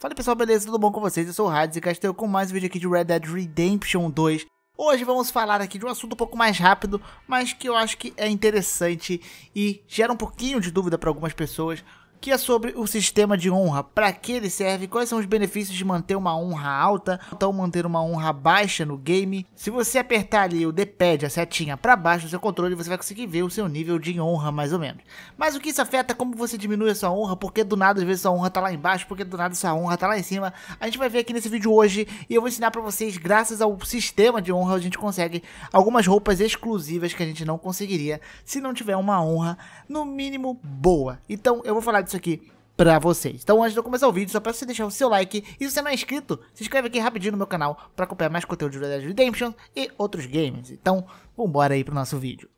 Fala pessoal, beleza? Tudo bom com vocês? Eu sou o Hades e cá estou com mais um vídeo aqui de Red Dead Redemption 2. Hoje vamos falar aqui de um assunto um pouco mais rápido, mas que eu acho que é interessante e gera um pouquinho de dúvida para algumas pessoas, que é sobre o sistema de honra, para que ele serve, quais são os benefícios de manter uma honra alta ou então, manter uma honra baixa no game. Se você apertar ali o D-pad, a setinha para baixo do seu controle, você vai conseguir ver o seu nível de honra mais ou menos. Mas o que isso afeta como você diminui a sua honra, porque do nada às vezes sua honra tá lá embaixo, porque do nada sua honra tá lá em cima. A gente vai ver aqui nesse vídeo hoje e eu vou ensinar para vocês graças ao sistema de honra a gente consegue algumas roupas exclusivas que a gente não conseguiria se não tiver uma honra no mínimo boa. Então eu vou falar disso aqui pra vocês. Então antes de eu começar o vídeo, só peço você deixar o seu like e se você não é inscrito, se inscreve aqui rapidinho no meu canal pra acompanhar mais conteúdo de Red Dead Redemption e outros games. Então, vambora aí pro nosso vídeo.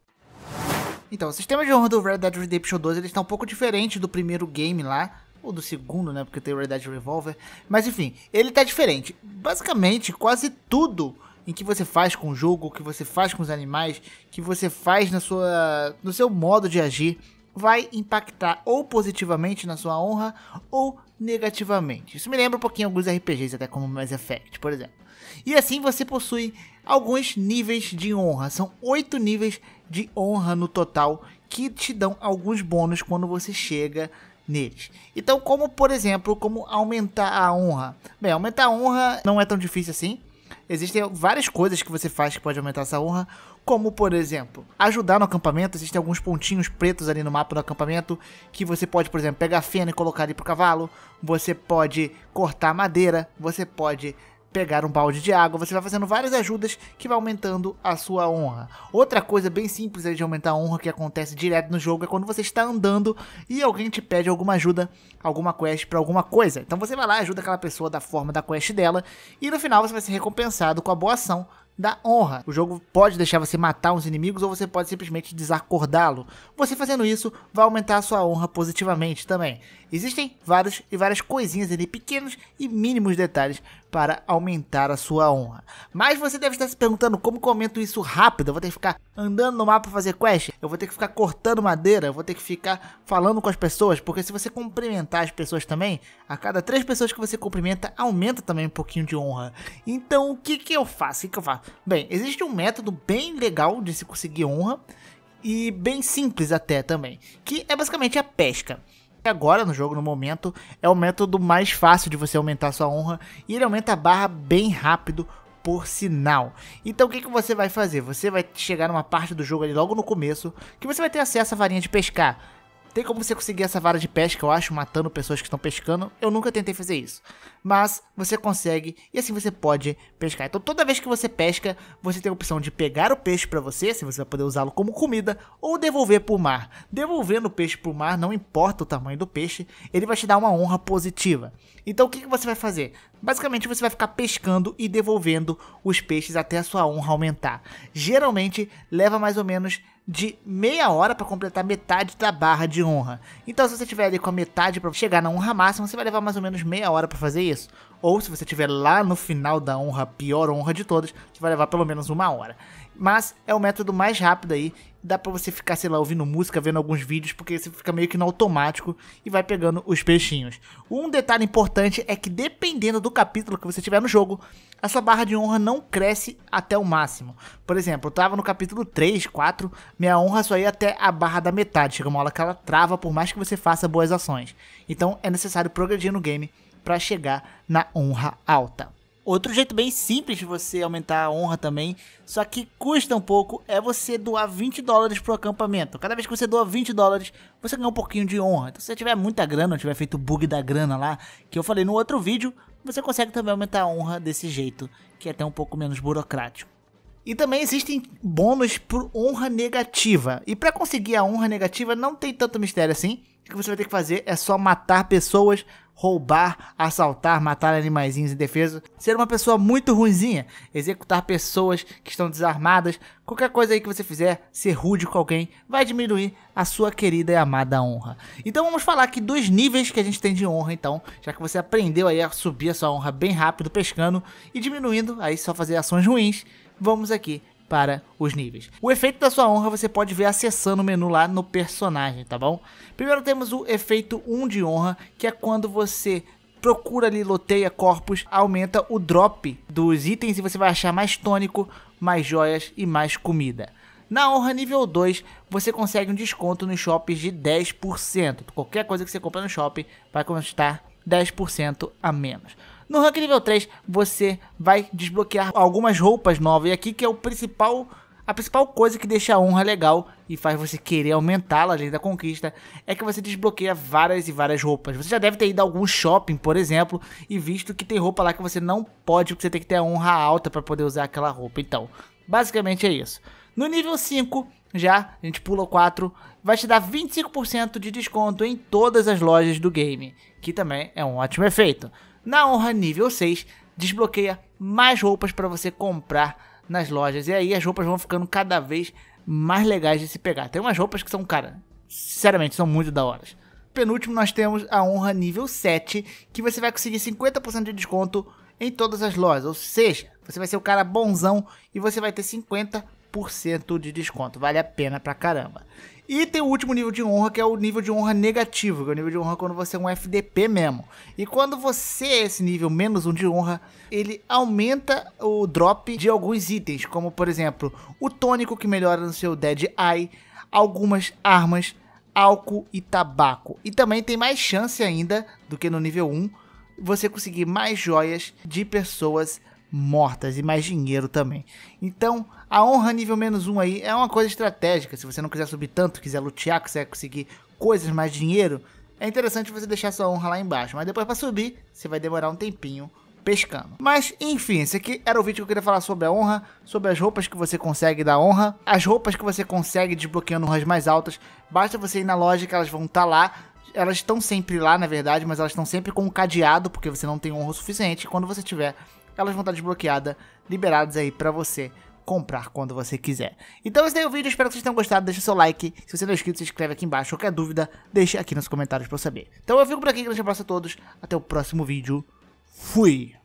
Então, o sistema de honra do Red Dead Redemption 2 ele está um pouco diferente do primeiro game lá, ou do segundo, né, porque tem o Red Dead Revolver, mas enfim, ele tá diferente. Basicamente, quase tudo em que você faz com o jogo, que você faz com os animais, que você faz na sua, no seu modo de agir, vai impactar ou positivamente na sua honra ou negativamente. Isso me lembra um pouquinho alguns RPGs, até como Mass Effect, por exemplo. E assim você possui alguns níveis de honra. São oito níveis de honra no total que te dão alguns bônus quando você chega neles. Então, como por exemplo, como aumentar a honra? Bem, aumentar a honra não é tão difícil assim. Existem várias coisas que você faz que pode aumentar essa honra, como por exemplo, ajudar no acampamento. Existem alguns pontinhos pretos ali no mapa do acampamento que você pode, por exemplo, pegar feno e colocar ali pro cavalo. Você pode cortar madeira, você pode pegar um balde de água, você vai fazendo várias ajudas que vai aumentando a sua honra. Outra coisa bem simples de aumentar a honra que acontece direto no jogo é quando você está andando e alguém te pede alguma ajuda, alguma quest para alguma coisa. Então você vai lá, ajuda aquela pessoa da forma da quest dela e no final você vai ser recompensado com a boa ação da honra. O jogo pode deixar você matar uns inimigos ou você pode simplesmente desacordá-lo. Você fazendo isso vai aumentar a sua honra positivamente também. Existem vários e várias coisinhas ali, pequenos e mínimos detalhes para aumentar a sua honra. Mas você deve estar se perguntando como comento isso rápido. Eu vou ter que ficar andando no mapa fazer quest, eu vou ter que ficar cortando madeira, eu vou ter que ficar falando com as pessoas, porque se você cumprimentar as pessoas também, a cada três pessoas que você cumprimenta, aumenta também um pouquinho de honra. Então o que, que eu faço? O que, que eu faço? Bem, existe um método bem legal de se conseguir honra e bem simples até também, que é basicamente a pesca agora no jogo, no momento, é o método mais fácil de você aumentar sua honra e ele aumenta a barra bem rápido por sinal. Então o que, que você vai fazer? Você vai chegar numa parte do jogo ali logo no começo que você vai ter acesso à varinha de pescar. Tem como você conseguir essa vara de pesca, eu acho, matando pessoas que estão pescando. Eu nunca tentei fazer isso. Mas você consegue e assim você pode pescar. Então toda vez que você pesca, você tem a opção de pegar o peixe para você, se assim você vai poder usá-lo como comida, ou devolver para o mar. Devolvendo o peixe para o mar, não importa o tamanho do peixe, ele vai te dar uma honra positiva. Então o que, que você vai fazer? Basicamente você vai ficar pescando e devolvendo os peixes até a sua honra aumentar. Geralmente leva mais ou menos de meia hora para completar metade da barra de honra. Então, se você tiver ali com a metade para chegar na honra máxima, você vai levar mais ou menos meia hora para fazer isso. Ou se você tiver lá no final da honra, pior honra de todas, você vai levar pelo menos uma hora. Mas é o método mais rápido aí dá para você ficar, sei lá, ouvindo música, vendo alguns vídeos, porque você fica meio que no automático e vai pegando os peixinhos. Um detalhe importante é que dependendo do capítulo que você tiver no jogo, a sua barra de honra não cresce até o máximo. Por exemplo, eu tava no capítulo 3, 4, minha honra só ia até a barra da metade, chega uma hora que ela trava por mais que você faça boas ações. Então é necessário progredir no game para chegar na honra alta. Outro jeito bem simples de você aumentar a honra também, só que custa um pouco, é você doar 20 dólares pro acampamento. Cada vez que você doa 20 dólares, você ganha um pouquinho de honra. Então se você tiver muita grana, ou tiver feito o bug da grana lá, que eu falei no outro vídeo, você consegue também aumentar a honra desse jeito, que é até um pouco menos burocrático. E também existem bônus por honra negativa. E para conseguir a honra negativa não tem tanto mistério assim. O que você vai ter que fazer é só matar pessoas roubar, assaltar, matar animaizinhos indefesos, ser uma pessoa muito ruinzinha, executar pessoas que estão desarmadas, qualquer coisa aí que você fizer, ser rude com alguém, vai diminuir a sua querida e amada honra. Então vamos falar aqui dos níveis que a gente tem de honra então, já que você aprendeu aí a subir a sua honra bem rápido pescando e diminuindo, aí só fazer ações ruins, vamos aqui para os níveis. O efeito da sua honra você pode ver acessando o menu lá no personagem, tá bom? Primeiro temos o efeito 1 de honra, que é quando você procura ali, loteia corpos, aumenta o drop dos itens e você vai achar mais tônico, mais joias e mais comida. Na honra nível 2, você consegue um desconto nos shops de 10%. Qualquer coisa que você compra no shopping vai custar 10% a menos. No rank nível 3, você vai desbloquear algumas roupas novas. E aqui que é o principal a principal coisa que deixa a honra legal e faz você querer aumentá-la além da conquista é que você desbloqueia várias e várias roupas. Você já deve ter ido a algum shopping, por exemplo, e visto que tem roupa lá que você não pode, porque você tem que ter a honra alta para poder usar aquela roupa. Então, basicamente é isso. No nível 5, já, a gente pula o 4, vai te dar 25% de desconto em todas as lojas do game, que também é um ótimo efeito. Na honra nível 6, desbloqueia mais roupas para você comprar nas lojas. E aí as roupas vão ficando cada vez mais legais de se pegar. Tem umas roupas que são, cara, sinceramente, são muito da hora. Penúltimo, nós temos a honra nível 7, que você vai conseguir 50% de desconto em todas as lojas. Ou seja, você vai ser o cara bonzão e você vai ter 50% 10% de desconto. Vale a pena pra caramba. E tem o último nível de honra, que é o nível de honra negativo, que é o nível de honra quando você é um FDP mesmo. E quando você é esse nível menos um de honra, ele aumenta o drop de alguns itens, como por exemplo, o tônico que melhora no seu Dead Eye, algumas armas, álcool e tabaco. E também tem mais chance ainda do que no nível 1 você conseguir mais joias de pessoas mortas e mais dinheiro também. Então, a honra nível menos um aí é uma coisa estratégica. Se você não quiser subir tanto, quiser lutear, quiser conseguir coisas, mais dinheiro, é interessante você deixar sua honra lá embaixo. Mas depois para subir, você vai demorar um tempinho pescando. Mas, enfim, esse aqui era o vídeo que eu queria falar sobre a honra, sobre as roupas que você consegue da honra, as roupas que você consegue desbloqueando honras mais altas. Basta você ir na loja que elas vão estar tá lá elas estão sempre lá, na verdade, mas elas estão sempre com um cadeado, porque você não tem honra o suficiente. Quando você tiver elas vão estar desbloqueadas, liberadas aí para você comprar quando você quiser. Então esse daí é o vídeo, espero que vocês tenham gostado, deixa seu like, se você não é inscrito se inscreve aqui embaixo, qualquer dúvida deixa aqui nos comentários para eu saber. Então eu fico por aqui, grande abraço a todos, até o próximo vídeo, fui!